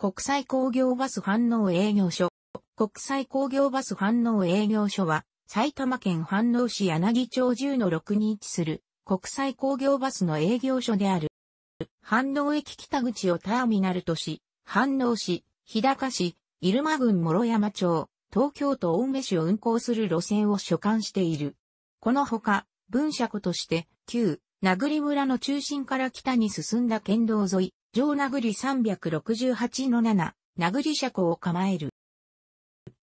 国際工業バス反応営業所。国際工業バス反応営業所は、埼玉県反応市柳町10の6に位置する国際工業バスの営業所である。反応駅北口をターミナルとし、反応市、日高市、入間郡諸山町、東京都青梅市を運行する路線を所管している。このほか、文社庫として、旧、名栗村の中心から北に進んだ県道沿い、上殴り368の7、殴り車庫を構える。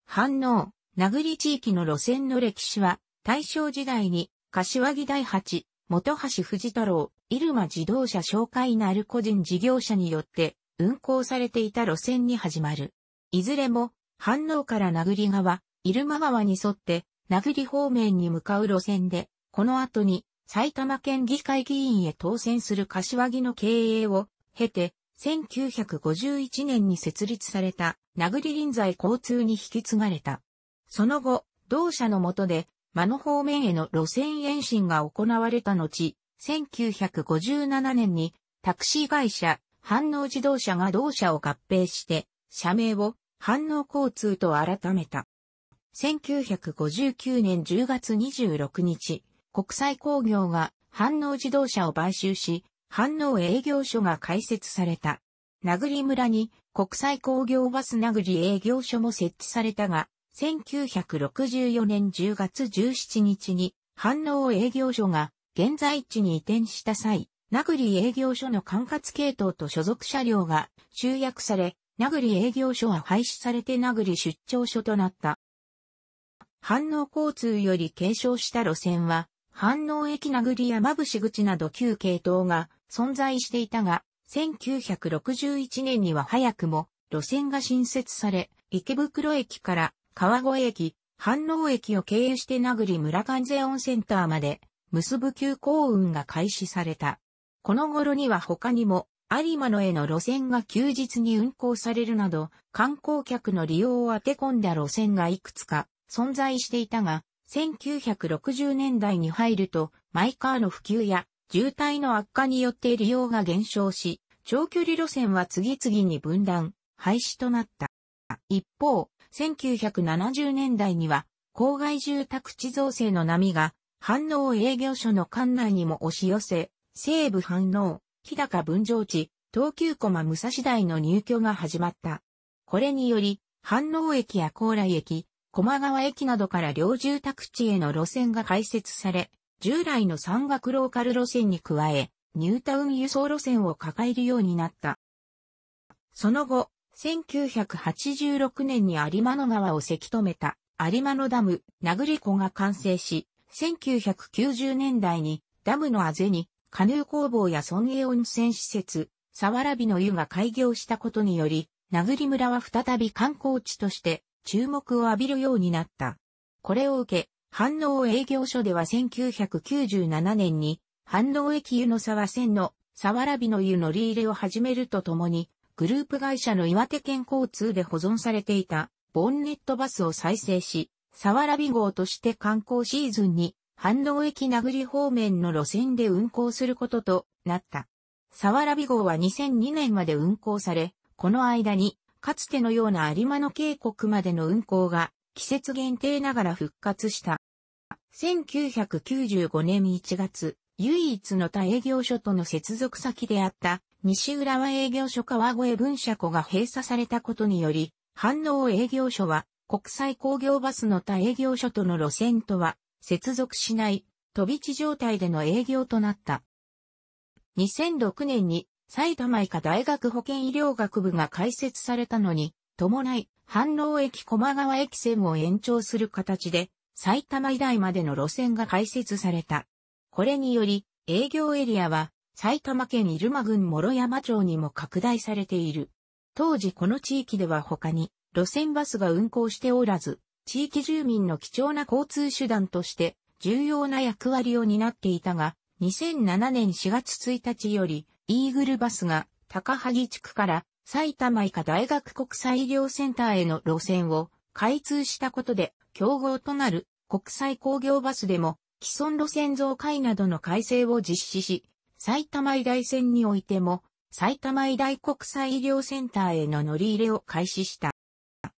反応、殴り地域の路線の歴史は、大正時代に、柏木第八、元橋藤太郎、入間自動車紹介なる個人事業者によって、運行されていた路線に始まる。いずれも、反応から殴り側、入間川に沿って、殴り方面に向かう路線で、この後に、埼玉県議会議員へ当選する柏木の経営を経て、1951年に設立された、名栗臨済交通に引き継がれた。その後、同社の下で、間の方面への路線延伸が行われた後、1957年に、タクシー会社、反応自動車が同社を合併して、社名を反応交通と改めた。1959年10月26日、国際工業が反応自動車を買収し、反応営業所が開設された。名栗村に国際工業バス名栗営業所も設置されたが、1964年10月17日に反応営業所が現在地に移転した際、名栗営業所の管轄系統と所属車両が集約され、名栗営業所は廃止されて名栗出張所となった。反応交通より継承した路線は、反応駅殴りやまぶし口など旧系統が存在していたが、1961年には早くも路線が新設され、池袋駅から川越駅、反応駅を経由して殴り村関税温センターまで結ぶ急行運が開始された。この頃には他にも有馬野への路線が休日に運行されるなど、観光客の利用を当て込んだ路線がいくつか存在していたが、1960年代に入ると、マイカーの普及や渋滞の悪化によって利用が減少し、長距離路線は次々に分断、廃止となった。一方、1970年代には、郊外住宅地造成の波が、反応営業所の管内にも押し寄せ、西部反応、日高分譲地、東急駒武蔵台の入居が始まった。これにより、反応駅や高麗駅、駒川駅などから両住宅地への路線が開設され、従来の山岳ローカル路線に加え、ニュータウン輸送路線を抱えるようになった。その後、1986年に有馬の川をせき止めた有馬のダム、殴り湖が完成し、1990年代にダムのあぜにカヌー工房や村営温泉施設、沢良ビの湯が開業したことにより、名栗村は再び観光地として注目を浴びるようになった。これを受け、反応営業所では1997年に、反応駅湯の沢線の沢ラビの湯乗り入れを始めるとともに、グループ会社の岩手県交通で保存されていたボンネットバスを再生し、沢ラビ号として観光シーズンに、反応駅名栗方面の路線で運行することとなった。沢ラビ号は2002年まで運行され、この間にかつてのような有馬の渓谷までの運行が、季節限定ながら復活した。1995年1月、唯一の他営業所との接続先であった西浦和営業所川越分社庫が閉鎖されたことにより、反応営業所は国際工業バスの他営業所との路線とは接続しない飛び地状態での営業となった。2006年に埼玉医科大学保健医療学部が開設されたのに、伴い、反応駅駒川駅線を延長する形で、埼玉医大までの路線が開設された。これにより、営業エリアは、埼玉県入間郡諸山町にも拡大されている。当時この地域では他に、路線バスが運行しておらず、地域住民の貴重な交通手段として、重要な役割を担っていたが、2007年4月1日より、イーグルバスが高萩地区から埼玉医科大学国際医療センターへの路線を開通したことで競合となる国際工業バスでも既存路線増改などの改正を実施し、埼玉医大線においても埼玉医大国際医療センターへの乗り入れを開始した。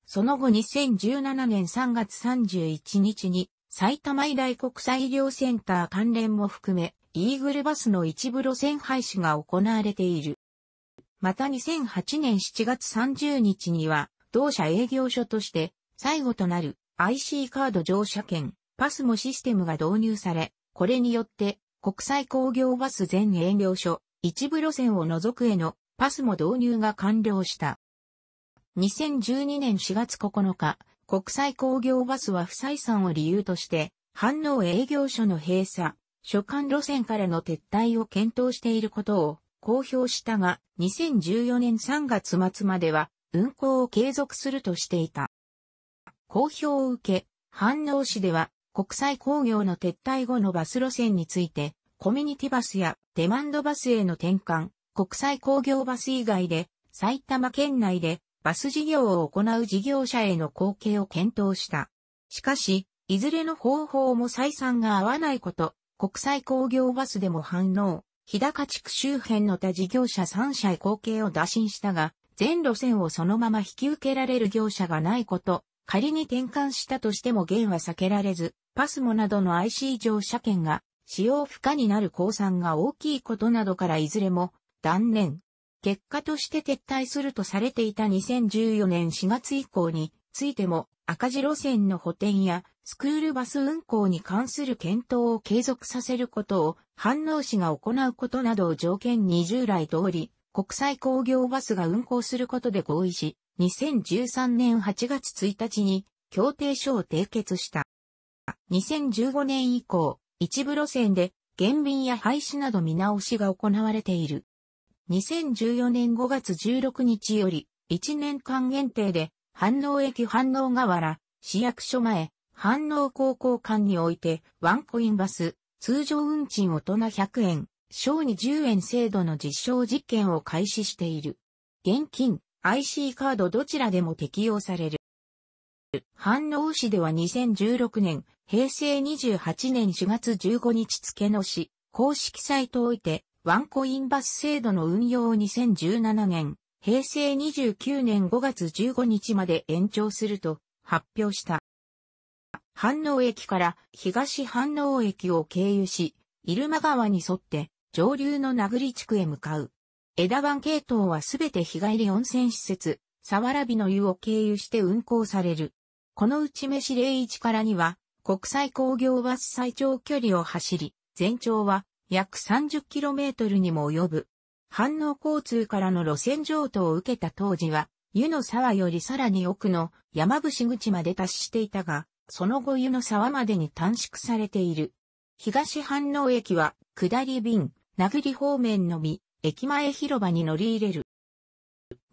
その後2017年3月31日に埼玉医大国際医療センター関連も含めイーグルバスの一部路線廃止が行われている。また2008年7月30日には、同社営業所として最後となる IC カード乗車券、パスもシステムが導入され、これによって国際工業バス全営業所、一部路線を除くへのパスも導入が完了した。2012年4月9日、国際工業バスは不採算を理由として、反応営業所の閉鎖、所管路線からの撤退を検討していることを公表したが、2014年3月末までは運行を継続するとしていた。公表を受け、飯能市では国際工業の撤退後のバス路線について、コミュニティバスやデマンドバスへの転換、国際工業バス以外で埼玉県内でバス事業を行う事業者への貢献を検討した。しかし、いずれの方法も採算が合わないこと、国際工業バスでも反応、日高地区周辺の他事業者3社へ後継を打診したが、全路線をそのまま引き受けられる業者がないこと、仮に転換したとしても減は避けられず、パスモなどの IC 乗車券が使用不可になる降参が大きいことなどからいずれも断念。結果として撤退するとされていた2014年4月以降についても赤字路線の補填やスクールバス運行に関する検討を継続させることを反応市が行うことなどを条件に従来通り国際工業バスが運行することで合意し2013年8月1日に協定書を締結した。2015年以降一部路線で減便や廃止など見直しが行われている。2014年5月16日より1年間限定で反応駅反応河原、市役所前、反応高校間において、ワンコインバス、通常運賃大人100円、小に10円制度の実証実験を開始している。現金、IC カードどちらでも適用される。反応市では2016年、平成28年4月15日付の市、公式サイトおいて、ワンコインバス制度の運用を2017年、平成29年5月15日まで延長すると発表した。反応駅から東反応駅を経由し、入間川に沿って上流の名栗地区へ向かう。枝番系統はすべて日帰り温泉施設、沢ワラの湯を経由して運行される。このうち飯01からには、国際工業バス最長距離を走り、全長は約 30km にも及ぶ反応交通からの路線譲渡を受けた当時は、湯の沢よりさらに奥の山伏口まで達していたが、その後湯の沢までに短縮されている。東反応駅は、下り便、名栗方面のみ、駅前広場に乗り入れる。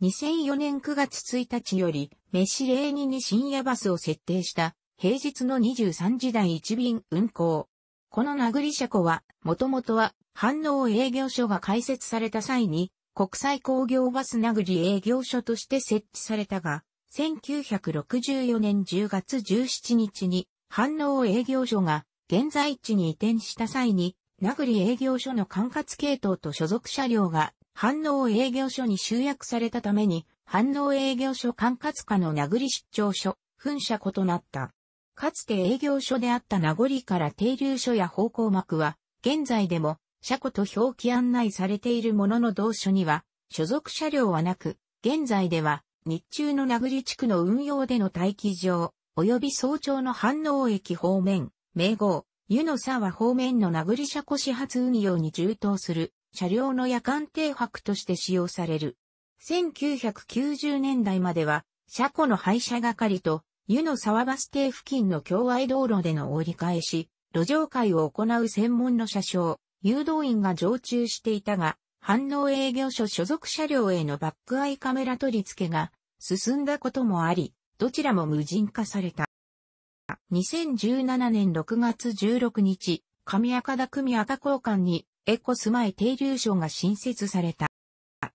2004年9月1日より、飯礼にに深夜バスを設定した、平日の23時台1便運行。この名栗車庫は、もともとは反応営業所が開設された際に、国際工業バス名栗営業所として設置されたが、1964年10月17日に、反応営業所が現在地に移転した際に、名栗営業所の管轄系統と所属車両が反応営業所に集約されたために、反応営業所管轄下の名栗出張所、噴射異となった。かつて営業所であった名栗から停留所や方向幕は、現在でも車庫と表記案内されているものの同書には、所属車両はなく、現在では、日中の名栗地区の運用での待機場、及び早朝の反応駅方面、名号、湯の沢方面の名栗車庫始発運用に充当する、車両の夜間停泊として使用される。1990年代までは、車庫の廃車係と、湯の沢バス停付近の境外道路での折り返し、路上会を行う専門の車掌、誘導員が常駐していたが、反応営業所所属車両へのバックアイカメラ取り付けが進んだこともあり、どちらも無人化された。2017年6月16日、上赤田組赤交換にエコスマイ停留所が新設された。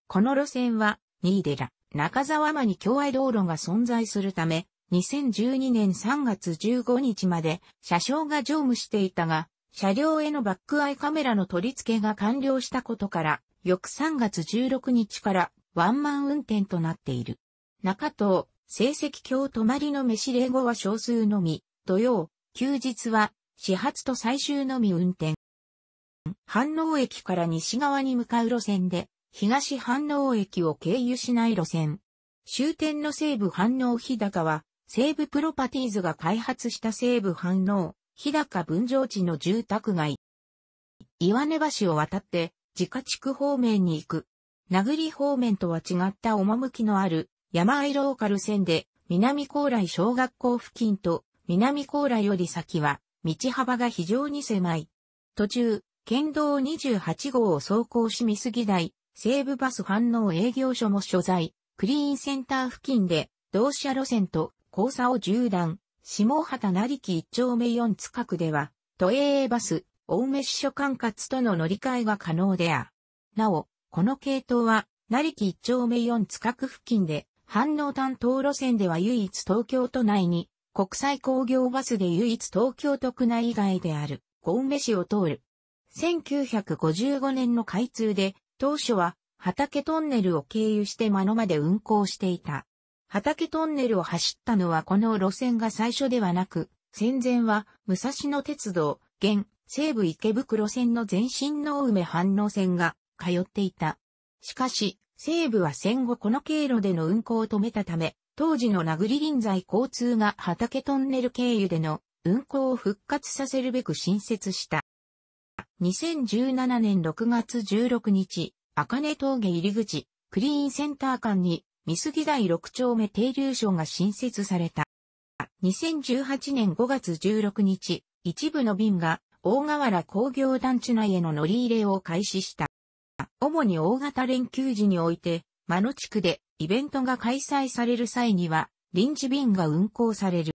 この路線は、新寺、中沢間に共愛道路が存在するため、2012年3月15日まで車掌が乗務していたが、車両へのバックアイカメラの取り付けが完了したことから、翌3月16日からワンマン運転となっている。中東、成績日泊まりの飯礼後は少数のみ、土曜、休日は始発と最終のみ運転。反応駅から西側に向かう路線で、東反応駅を経由しない路線。終点の西部反応日高は、西部プロパティーズが開発した西部反応、日高分譲地の住宅街。岩根橋を渡って、自家地区方面に行く。名栗方面とは違った趣のある、山あいローカル線で、南高来小学校付近と、南高来より先は、道幅が非常に狭い。途中、県道28号を走行し見過ぎ台、西部バス反応営業所も所在、クリーンセンター付近で、同社路線と交差を縦断、下畑成木一丁目四近くでは、都営バス、青梅市所管轄との乗り換えが可能であ。なお、この系統は、成木一丁目四近く付近で、反応担当路線では唯一東京都内に、国際工業バスで唯一東京都区内以外である、青梅市を通る。1955年の開通で、当初は、畑トンネルを経由して間野まで運行していた。畑トンネルを走ったのはこの路線が最初ではなく、戦前は武蔵野鉄道、現西武池袋線の前身の梅反応線が通っていた。しかし、西武は戦後この経路での運行を止めたため、当時の名栗臨在交通が畑トンネル経由での運行を復活させるべく新設した。2017年6月16日、赤根峠入口、クリーンセンター間に三杉台六丁目停留所が新設された。2018年5月16日、一部の便が大河原工業団地内への乗り入れを開始した。主に大型連休時において、間野地区でイベントが開催される際には、臨時便が運行される。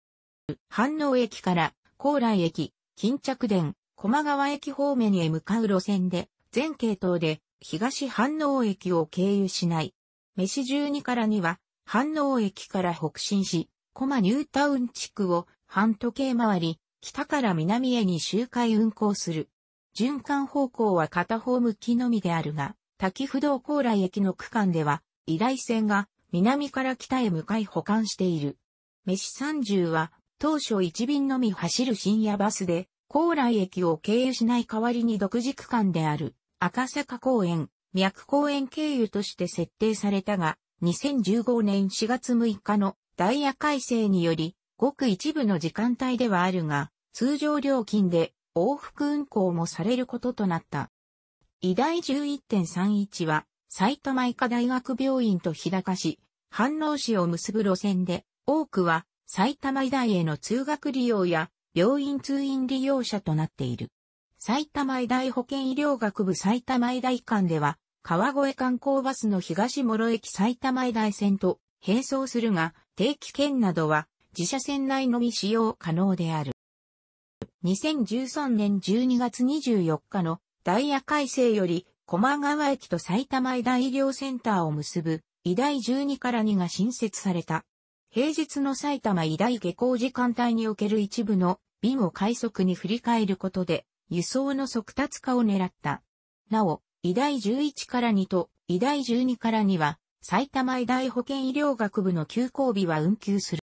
反応駅から高麗駅、巾着電、駒川駅方面へ向かう路線で、全系統で東反応駅を経由しないメシ12から2は、反応駅から北進し、コマニュータウン地区を半時計回り、北から南へに周回運行する。循環方向は片方向きのみであるが、滝不動高麗駅の区間では、依頼線が南から北へ向かい保管している。メシ30は、当初1便のみ走る深夜バスで、高麗駅を経由しない代わりに独自区間である、赤坂公園、脈公園経由として設定されたが、2015年4月6日のダイヤ改正により、ごく一部の時間帯ではあるが、通常料金で往復運行もされることとなった。医大11.31は、埼玉医科大学病院と日高市、飯能市を結ぶ路線で、多くは埼玉医大への通学利用や病院通院利用者となっている。埼玉医大保健医療学部埼玉医大館では、川越観光バスの東諸駅埼玉医大線と並走するが、定期券などは自社線内のみ使用可能である。2013年12月24日のダイヤ改正より、駒川駅と埼玉医大医療センターを結ぶ、医大12から2が新設された。平日の埼玉医大下校時間帯における一部の便を快速に振り返ることで、輸送の速達化を狙った。なお、医大11から2と医大12から2は、埼玉医大保健医療学部の休校日は運休する。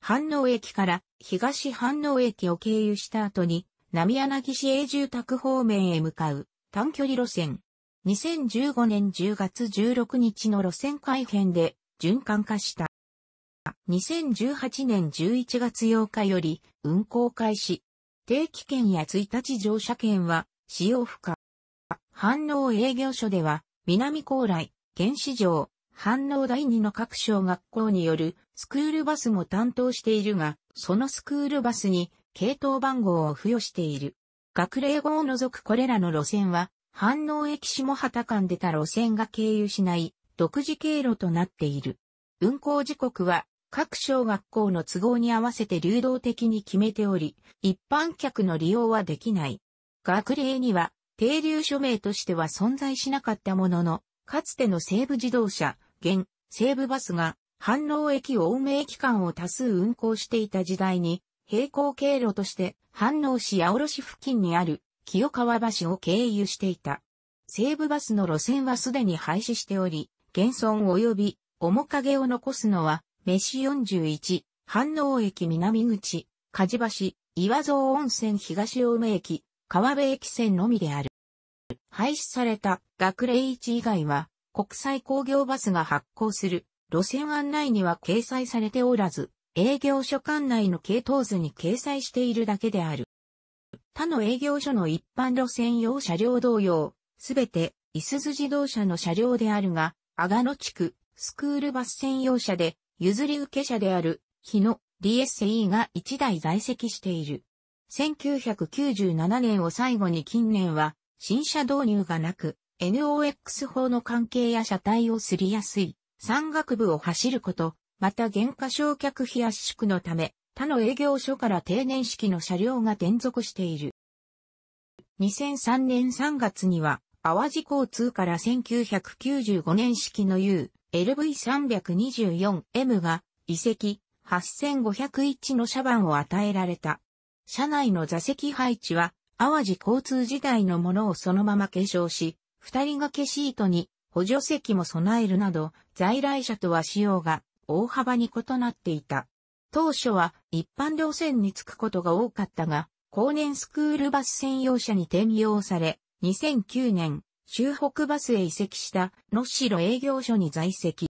反応駅から東反応駅を経由した後に、浪柳市営住宅方面へ向かう短距離路線。2015年10月16日の路線改編で循環化した。2018年11月8日より運行開始。定期券や1日乗車券は使用不可。反応営業所では、南高麗、原子場、反応第二の各小学校によるスクールバスも担当しているが、そのスクールバスに系統番号を付与している。学齢後を除くこれらの路線は、反応駅下畑間出た路線が経由しない独自経路となっている。運行時刻は各小学校の都合に合わせて流動的に決めており、一般客の利用はできない。学齢には、停留署名としては存在しなかったものの、かつての西武自動車、現、西武バスが、反応駅青梅駅間を多数運行していた時代に、並行経路として、反応市八卸付近にある、清川橋を経由していた。西武バスの路線はすでに廃止しており、現存及び面影を残すのは、メシ41、反応駅南口、梶橋、岩蔵温泉東青梅駅、川辺駅線のみである。廃止された学齢市以外は、国際工業バスが発行する路線案内には掲載されておらず、営業所管内の系統図に掲載しているだけである。他の営業所の一般路線用車両同様、すべて、いすゞ自動車の車両であるが、阿賀野地区、スクールバス専用車で、譲り受け者である、日野、DSE が一台在籍している。1997年を最後に近年は、新車導入がなく、NOX 法の関係や車体をすりやすい、山岳部を走ること、また減価償却費圧縮のため、他の営業所から定年式の車両が転属している。2003年3月には、淡路交通から1995年式の U、LV324M が遺跡8501の車番を与えられた。車内の座席配置は淡路交通時代のものをそのまま継承し、二人掛けシートに補助席も備えるなど、在来車とは仕様が大幅に異なっていた。当初は一般両線に着くことが多かったが、後年スクールバス専用車に転用され、2009年州北バスへ移籍したしろ営業所に在籍。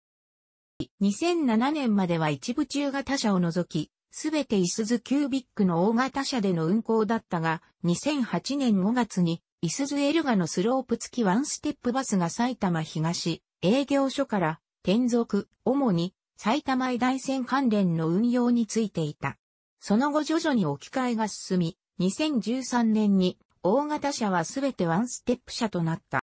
2007年までは一部中型車を除き、すべてイスズキュービックの大型車での運行だったが、2008年5月に、イスズエルガのスロープ付きワンステップバスが埼玉東営業所から転属、主に埼玉医大線関連の運用についていた。その後徐々に置き換えが進み、2013年に大型車はすべてワンステップ車となった。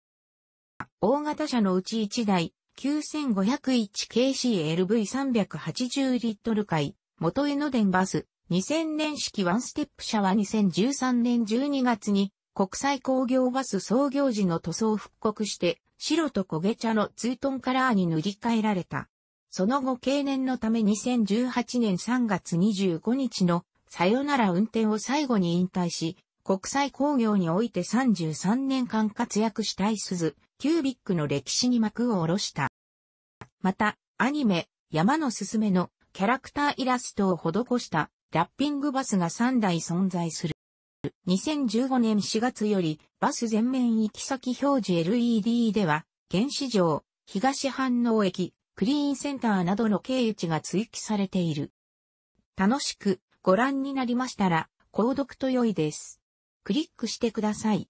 大型車のうち1台、9501kcLV380 リットル回、元江ノ電バス、2000年式ワンステップ車は2013年12月に国際工業バス創業時の塗装を復刻して白と焦げ茶のツートンカラーに塗り替えられた。その後経年のため2018年3月25日のさよなら運転を最後に引退し、国際工業において33年間活躍したい鈴キュービックの歴史に幕を下ろした。また、アニメ、山のすすめのキャラクターイラストを施したラッピングバスが3台存在する。2015年4月よりバス全面行き先表示 LED では、原子場、東反応駅、クリーンセンターなどの経由地が追記されている。楽しくご覧になりましたら、購読と良いです。クリックしてください。